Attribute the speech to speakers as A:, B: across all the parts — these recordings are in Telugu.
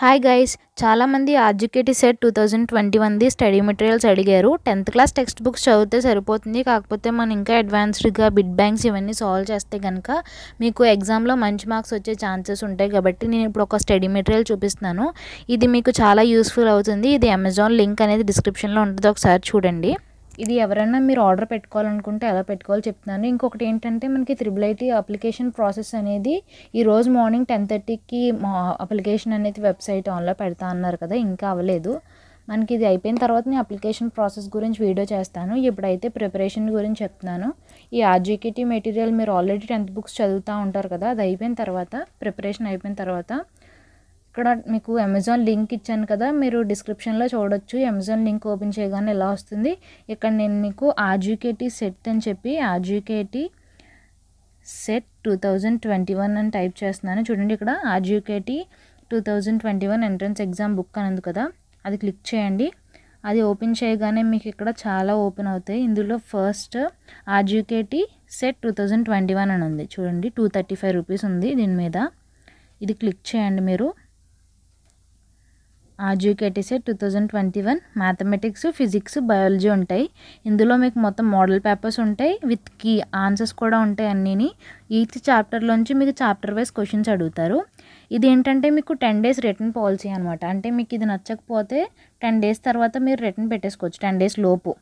A: హాయ్ గైస్ చాలామంది RGUKT set two thousand twenty వన్ది స్టడీ మెటీరియల్స్ అడిగారు టెన్త్ క్లాస్ టెక్స్ట్ బుక్స్ చదివితే సరిపోతుంది కాకపోతే మనం ఇంకా అడ్వాన్స్డ్గా బిడ్ బ్యాంక్స్ ఇవన్నీ సాల్వ్ చేస్తే కనుక మీకు ఎగ్జామ్లో మంచి మార్క్స్ వచ్చే ఛాన్సెస్ ఉంటాయి కాబట్టి నేను ఇప్పుడు ఒక స్టడీ మెటీరియల్ చూపిస్తున్నాను ఇది మీకు చాలా యూస్ఫుల్ అవుతుంది ఇది అమెజాన్ లింక్ అనేది డిస్క్రిప్షన్లో ఉంటుంది ఒకసారి చూడండి ఇది ఎవరైనా మీరు ఆర్డర్ పెట్టుకోవాలనుకుంటే ఎలా పెట్టుకోవాలో చెప్తున్నాను ఇంకొకటి ఏంటంటే మనకి త్రిబుల్ ఐటీ అప్లికేషన్ ప్రాసెస్ అనేది ఈరోజు మార్నింగ్ టెన్ థర్టీకి అప్లికేషన్ అనేది వెబ్సైట్ ఆన్లో పెడతా అన్నారు కదా ఇంకా అవ్వలేదు మనకి ఇది అయిపోయిన తర్వాత నేను అప్లికేషన్ ప్రాసెస్ గురించి వీడియో చేస్తాను ఇప్పుడైతే ప్రిపరేషన్ గురించి చెప్తున్నాను ఈ ఆర్జీకేటీ మెటీరియల్ మీరు ఆల్రెడీ టెన్త్ బుక్స్ చదువుతూ ఉంటారు కదా అది అయిపోయిన తర్వాత ప్రిపరేషన్ అయిపోయిన తర్వాత ఇక్కడ మీకు అమెజాన్ లింక్ ఇచ్చాను కదా మీరు డిస్క్రిప్షన్లో చూడొచ్చు అమెజాన్ లింక్ ఓపెన్ చేయగానే ఎలా వస్తుంది ఇక్కడ నేను మీకు ఆర్జీకేటీ సెట్ అని చెప్పి RGUKT set two thousand twenty one అని టైప్ చేస్తున్నాను చూడండి ఇక్కడ RGUKT two thousand twenty one entrance exam book అనేది కదా అది క్లిక్ చేయండి అది ఓపెన్ చేయగానే మీకు ఇక్కడ చాలా ఓపెన్ అవుతాయి ఇందులో first RGUKT set two thousand twenty one అని ఉంది చూడండి టూ థర్టీ ఫైవ్ రూపీస్ ఉంది దీని మీద ఇది క్లిక్ చేయండి మీరు RGUKT set two thousand twenty one mathematics physics biology ఉంటాయి ఇందులో మీకు మొత్తం మోడల్ పేపర్స్ ఉంటాయి విత్ కీ ఆన్సర్స్ కూడా ఉంటాయి అన్నీని ఈచ్ చాప్టర్లోంచి మీకు చాప్టర్ వైజ్ క్వశ్చన్స్ అడుగుతారు ఇది ఏంటంటే మీకు టెన్ డేస్ రిటర్న్ పాలసీ అనమాట అంటే మీకు ఇది నచ్చకపోతే టెన్ డేస్ తర్వాత మీరు రిటర్న్ పెట్టేసుకోవచ్చు టెన్ డేస్ లోపు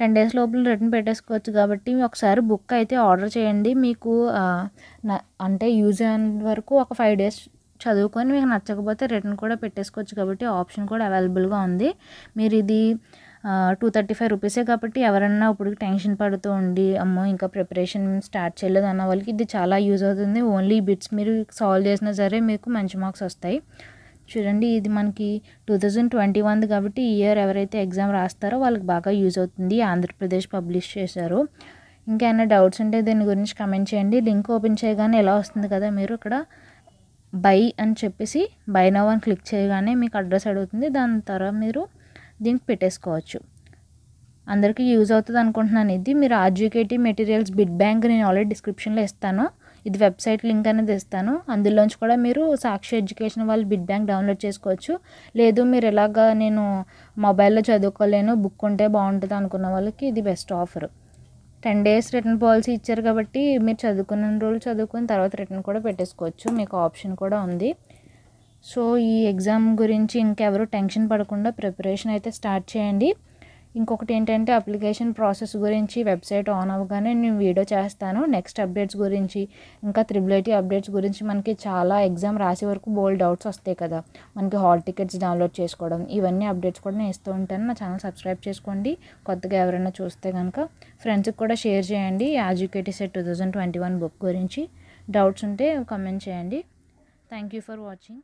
A: టెన్ డేస్ లోపల రిటర్న్ పెట్టేసుకోవచ్చు కాబట్టి ఒకసారి బుక్ అయితే ఆర్డర్ చేయండి మీకు అంటే యూజ్ అయిన వరకు ఒక ఫైవ్ డేస్ చదువుకొని మీకు నచ్చకపోతే రిటర్న్ కూడా పెట్టేసుకోవచ్చు కాబట్టి ఆప్షన్ కూడా అవైలబుల్గా ఉంది మీరు ఇది టూ థర్టీ ఫైవ్ రూపీసే కాబట్టి ఎవరన్నా ఇప్పుడు టెన్షన్ పడుతూ ఉండి అమ్మో ఇంకా ప్రిపరేషన్ స్టార్ట్ చేయలేదు అన్న వాళ్ళకి ఇది చాలా యూజ్ అవుతుంది ఓన్లీ బిట్స్ మీరు సాల్వ్ చేసినా సరే మీకు మంచి మార్క్స్ వస్తాయి చూడండి ఇది మనకి టూ థౌజండ్ ట్వంటీ వన్ కాబట్టి ఈ ఇయర్ ఎవరైతే ఎగ్జామ్ రాస్తారో వాళ్ళకి బాగా యూజ్ అవుతుంది ఆంధ్రప్రదేశ్ పబ్లిష్ చేశారు ఇంకేమైనా డౌట్స్ ఉంటే దీని గురించి కమెంట్ చేయండి లింక్ ఓపెన్ చేయగానే ఎలా వస్తుంది కదా మీరు ఇక్కడ బై అని చెప్పేసి బై నౌ అని క్లిక్ చేయగానే మీకు అడ్రస్ అడుగుతుంది దాని తర్వాత మీరు దీనికి పెట్టేసుకోవచ్చు అందరికీ యూజ్ అవుతుంది అనుకుంటున్నాను ఇది మీరు ఆర్జీకేటీ మెటీరియల్స్ బిడ్ బ్యాంక్ నేను ఆల్రెడీ డిస్క్రిప్షన్లో ఇస్తాను ఇది వెబ్సైట్ లింక్ అనేది ఇస్తాను అందులోంచి కూడా మీరు సాక్షి ఎడ్యుకేషన్ వాళ్ళు బిడ్ బ్యాంక్ డౌన్లోడ్ చేసుకోవచ్చు లేదు మీరు ఎలాగ నేను మొబైల్లో చదువుకోలేను బుక్ ఉంటే బాగుంటుంది అనుకున్న వాళ్ళకి ఇది best offer ten days return policy ఇచ్చారు కాబట్టి మీరు చదువుకున్న రోజులు చదువుకుని తర్వాత రిటర్న్ కూడా పెట్టేసుకోవచ్చు మీకు ఆప్షన్ కూడా ఉంది సో ఈ ఎగ్జామ్ గురించి ఇంకెవరు టెన్షన్ పడకుండా ప్రిపరేషన్ అయితే స్టార్ట్ చేయండి ఇంకొకటి ఏంటంటే అప్లికేషన్ ప్రాసెస్ గురించి వెబ్సైట్ ఆన్ అవ్వగానే నేను వీడియో చేస్తాను నెక్స్ట్ అప్డేట్స్ గురించి ఇంకా త్రిబులేటీ అప్డేట్స్ గురించి మనకి చాలా ఎగ్జామ్ రాసే వరకు బోల్డ్ డౌట్స్ వస్తాయి కదా మనకి హాల్ టికెట్స్ డౌన్లోడ్ చేసుకోవడం ఇవన్నీ అప్డేట్స్ కూడా నేను ఇస్తూ ఉంటాను నా ఛానల్ సబ్స్క్రైబ్ చేసుకోండి కొత్తగా ఎవరైనా చూస్తే కనుక ఫ్రెండ్స్కి కూడా షేర్ చేయండి RGUKT set two thousand twenty one book గురించి డౌట్స్ ఉంటే కమెంట్ చేయండి థ్యాంక్ యూ ఫర్ వాచింగ్